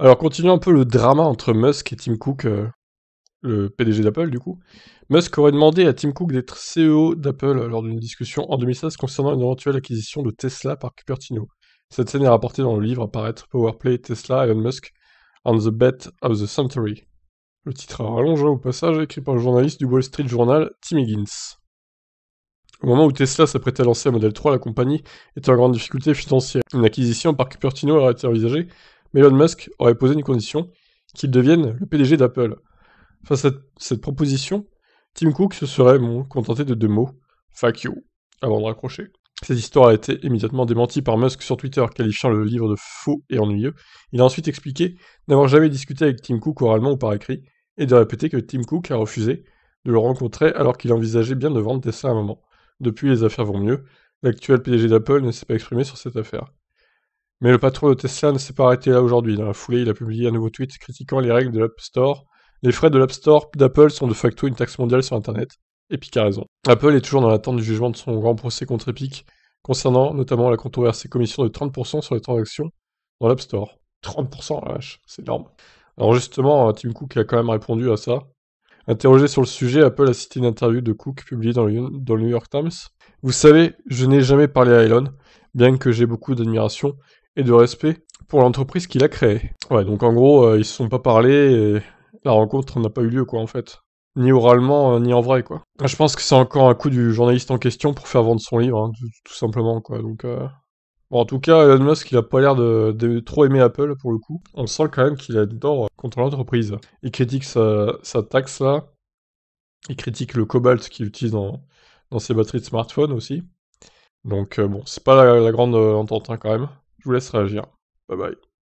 Alors continuons un peu le drama entre Musk et Tim Cook, euh, le PDG d'Apple du coup. Musk aurait demandé à Tim Cook d'être CEO d'Apple euh, lors d'une discussion en 2016 concernant une éventuelle acquisition de Tesla par Cupertino. Cette scène est rapportée dans le livre à paraître Powerplay Tesla Elon Musk on the Bet of the Century. Le titre a rallonge hein, au passage écrit par le journaliste du Wall Street Journal Tim Higgins. Au moment où Tesla s'apprêtait à lancer un Model 3, la compagnie était en grande difficulté financière. Une acquisition par Cupertino aurait été envisagée, Elon Musk aurait posé une condition qu'il devienne le PDG d'Apple. Face à cette, proposition, Tim Cook se serait contenté de deux mots, fuck you, avant de raccrocher. Cette histoire a été immédiatement démentie par Musk sur Twitter, qualifiant le livre de faux et ennuyeux. Il a ensuite expliqué n'avoir jamais discuté avec Tim Cook oralement ou par écrit, et de répéter que Tim Cook a refusé de le rencontrer alors qu'il envisageait bien de vendre Tesla à un moment. Depuis, les affaires vont mieux. L'actuel PDG d'Apple ne s'est pas exprimé sur cette affaire. Mais le patron de Tesla ne s'est pas arrêté là aujourd'hui. Dans la foulée, il a publié un nouveau tweet critiquant les règles de l'App Store. Les frais de l'App Store d'Apple sont de facto une taxe mondiale sur Internet. Et Epic a raison. Apple est toujours dans l'attente du jugement de son grand procès contre Epic, concernant notamment la controversée commission de 30% sur les transactions dans l'App Store. 30%, la vache, c'est énorme. Alors justement, hein, Tim Cook a quand même répondu à ça. Interrogé sur le sujet, Apple a cité une interview de Cook publiée dans le, dans le New York Times. Vous savez, je n'ai jamais parlé à Elon, bien que j'ai beaucoup d'admiration, et de respect pour l'entreprise qu'il a créée. Ouais, donc en gros, euh, ils se sont pas parlé et la rencontre n'a pas eu lieu, quoi, en fait. Ni oralement, euh, ni en vrai, quoi. Je pense que c'est encore un coup du journaliste en question pour faire vendre son livre, hein, tout, simplement, quoi. Donc, euh, bon, en tout cas, Elon Musk, il a pas l'air de, trop aimer Apple, pour le coup. On sent quand même qu'il adore contre l'entreprise. Il critique sa, taxe, là. Il critique le cobalt qu'il utilise dans, dans ses batteries de smartphone aussi. Donc, bon, c'est pas la, la grande entente, hein, quand même. Je vous laisse réagir. Bye bye.